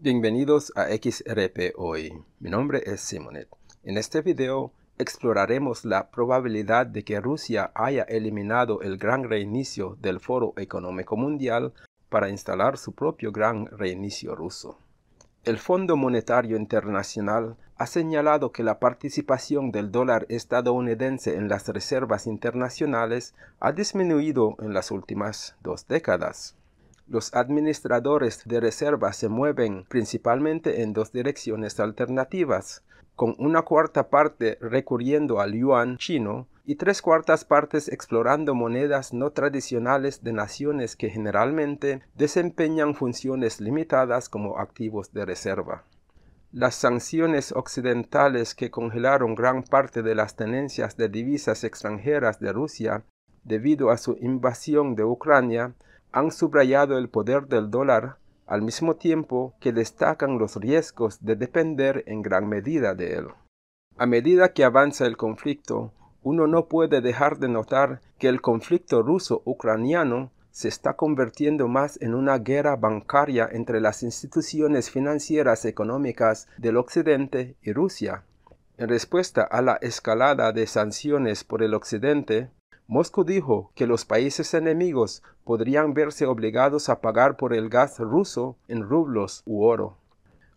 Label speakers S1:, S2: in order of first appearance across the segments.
S1: Bienvenidos a XRP Hoy. Mi nombre es Simonet. En este video exploraremos la probabilidad de que Rusia haya eliminado el gran reinicio del Foro Económico Mundial para instalar su propio gran reinicio ruso. El Fondo Monetario Internacional ha señalado que la participación del dólar estadounidense en las reservas internacionales ha disminuido en las últimas dos décadas. Los administradores de reserva se mueven principalmente en dos direcciones alternativas, con una cuarta parte recurriendo al yuan chino y tres cuartas partes explorando monedas no tradicionales de naciones que generalmente desempeñan funciones limitadas como activos de reserva. Las sanciones occidentales que congelaron gran parte de las tenencias de divisas extranjeras de Rusia debido a su invasión de Ucrania han subrayado el poder del dólar al mismo tiempo que destacan los riesgos de depender en gran medida de él. A medida que avanza el conflicto, uno no puede dejar de notar que el conflicto ruso-ucraniano se está convirtiendo más en una guerra bancaria entre las instituciones financieras económicas del Occidente y Rusia. En respuesta a la escalada de sanciones por el Occidente, Moscú dijo que los países enemigos podrían verse obligados a pagar por el gas ruso en rublos u oro.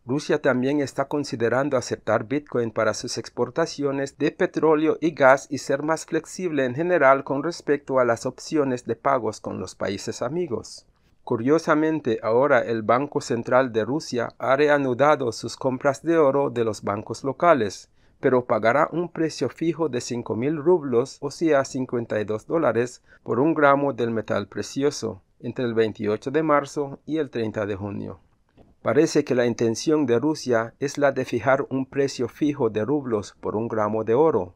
S1: Rusia también está considerando aceptar Bitcoin para sus exportaciones de petróleo y gas y ser más flexible en general con respecto a las opciones de pagos con los países amigos. Curiosamente, ahora el Banco Central de Rusia ha reanudado sus compras de oro de los bancos locales, pero pagará un precio fijo de 5.000 rublos, o sea 52 dólares, por un gramo del metal precioso, entre el 28 de marzo y el 30 de junio. Parece que la intención de Rusia es la de fijar un precio fijo de rublos por un gramo de oro.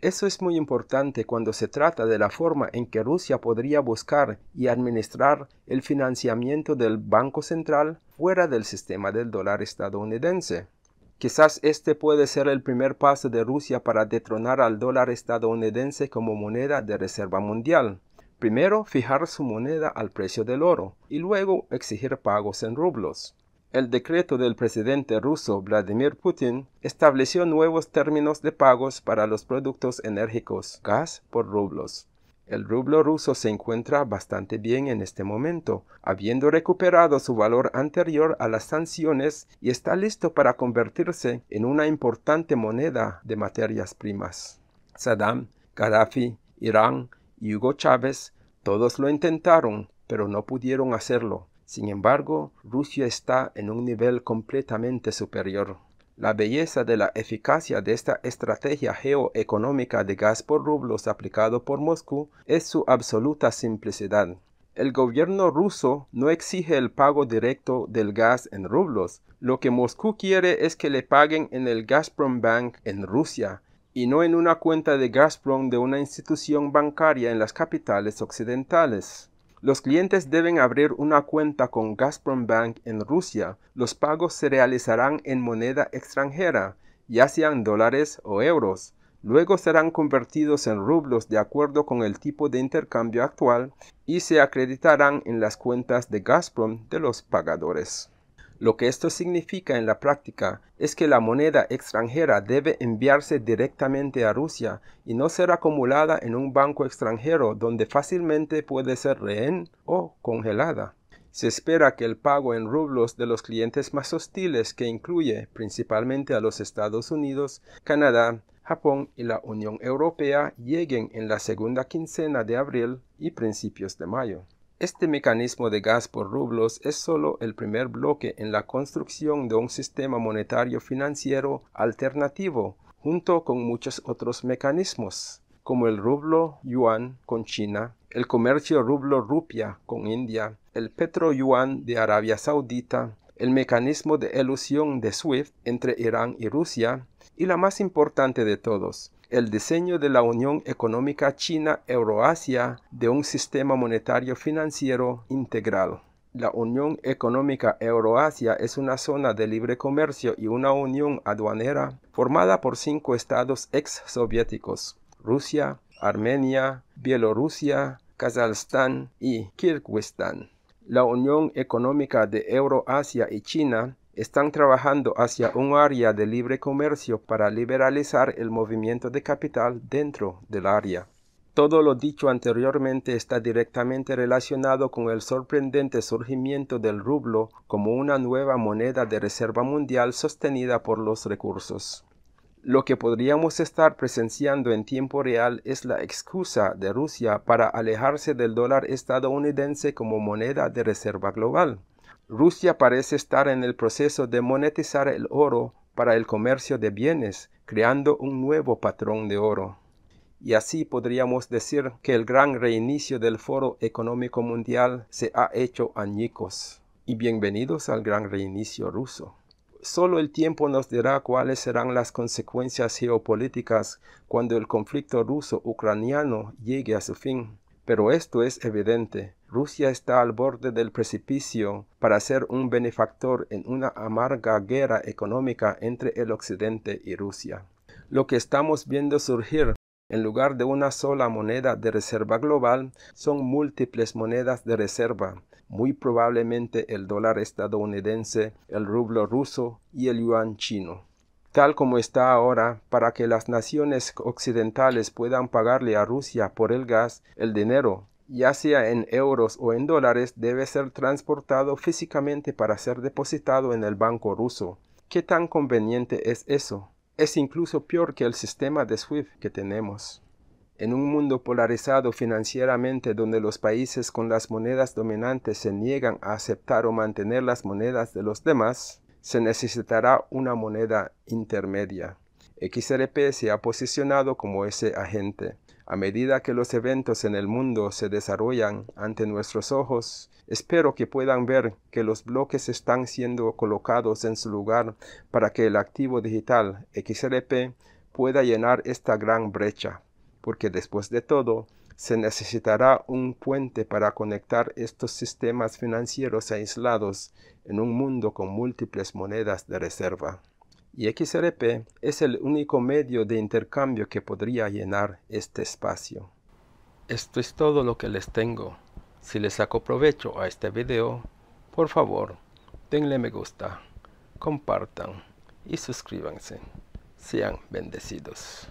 S1: Eso es muy importante cuando se trata de la forma en que Rusia podría buscar y administrar el financiamiento del Banco Central fuera del sistema del dólar estadounidense. Quizás este puede ser el primer paso de Rusia para detronar al dólar estadounidense como moneda de reserva mundial. Primero, fijar su moneda al precio del oro y luego exigir pagos en rublos. El decreto del presidente ruso Vladimir Putin estableció nuevos términos de pagos para los productos enérgicos, gas por rublos. El rublo ruso se encuentra bastante bien en este momento, habiendo recuperado su valor anterior a las sanciones y está listo para convertirse en una importante moneda de materias primas. Saddam, Gaddafi, Irán y Hugo Chávez todos lo intentaron, pero no pudieron hacerlo. Sin embargo, Rusia está en un nivel completamente superior. La belleza de la eficacia de esta estrategia geoeconómica de gas por rublos aplicado por Moscú es su absoluta simplicidad. El gobierno ruso no exige el pago directo del gas en rublos. Lo que Moscú quiere es que le paguen en el Gazprom Bank en Rusia y no en una cuenta de Gazprom de una institución bancaria en las capitales occidentales. Los clientes deben abrir una cuenta con Gazprom Bank en Rusia. Los pagos se realizarán en moneda extranjera, ya sean dólares o euros. Luego serán convertidos en rublos de acuerdo con el tipo de intercambio actual y se acreditarán en las cuentas de Gazprom de los pagadores. Lo que esto significa en la práctica es que la moneda extranjera debe enviarse directamente a Rusia y no ser acumulada en un banco extranjero donde fácilmente puede ser rehén o congelada. Se espera que el pago en rublos de los clientes más hostiles, que incluye principalmente a los Estados Unidos, Canadá, Japón y la Unión Europea, lleguen en la segunda quincena de abril y principios de mayo. Este mecanismo de gas por rublos es solo el primer bloque en la construcción de un sistema monetario financiero alternativo, junto con muchos otros mecanismos, como el rublo yuan con China, el comercio rublo rupia con India, el petro yuan de Arabia Saudita, el mecanismo de elusión de SWIFT entre Irán y Rusia, y la más importante de todos, el diseño de la Unión Económica China-Euroasia de un sistema monetario financiero integral. La Unión Económica Euroasia es una zona de libre comercio y una unión aduanera formada por cinco estados ex soviéticos, Rusia, Armenia, Bielorrusia, Kazajstán y Kirguistán. La Unión Económica de Euroasia y China están trabajando hacia un área de libre comercio para liberalizar el movimiento de capital dentro del área. Todo lo dicho anteriormente está directamente relacionado con el sorprendente surgimiento del rublo como una nueva moneda de reserva mundial sostenida por los recursos. Lo que podríamos estar presenciando en tiempo real es la excusa de Rusia para alejarse del dólar estadounidense como moneda de reserva global. Rusia parece estar en el proceso de monetizar el oro para el comercio de bienes, creando un nuevo patrón de oro. Y así podríamos decir que el gran reinicio del Foro Económico Mundial se ha hecho añicos. Y bienvenidos al gran reinicio ruso. Solo el tiempo nos dirá cuáles serán las consecuencias geopolíticas cuando el conflicto ruso-ucraniano llegue a su fin. Pero esto es evidente. Rusia está al borde del precipicio para ser un benefactor en una amarga guerra económica entre el Occidente y Rusia. Lo que estamos viendo surgir en lugar de una sola moneda de reserva global, son múltiples monedas de reserva, muy probablemente el dólar estadounidense, el rublo ruso y el yuan chino tal como está ahora, para que las naciones occidentales puedan pagarle a Rusia por el gas, el dinero, ya sea en euros o en dólares, debe ser transportado físicamente para ser depositado en el banco ruso. ¿Qué tan conveniente es eso? Es incluso peor que el sistema de SWIFT que tenemos. En un mundo polarizado financieramente donde los países con las monedas dominantes se niegan a aceptar o mantener las monedas de los demás, se necesitará una moneda intermedia. XRP se ha posicionado como ese agente. A medida que los eventos en el mundo se desarrollan ante nuestros ojos, espero que puedan ver que los bloques están siendo colocados en su lugar para que el activo digital XRP pueda llenar esta gran brecha, porque después de todo, se necesitará un puente para conectar estos sistemas financieros aislados en un mundo con múltiples monedas de reserva. Y XRP es el único medio de intercambio que podría llenar este espacio. Esto es todo lo que les tengo. Si les saco provecho a este video, por favor, denle me gusta, compartan y suscríbanse. Sean bendecidos.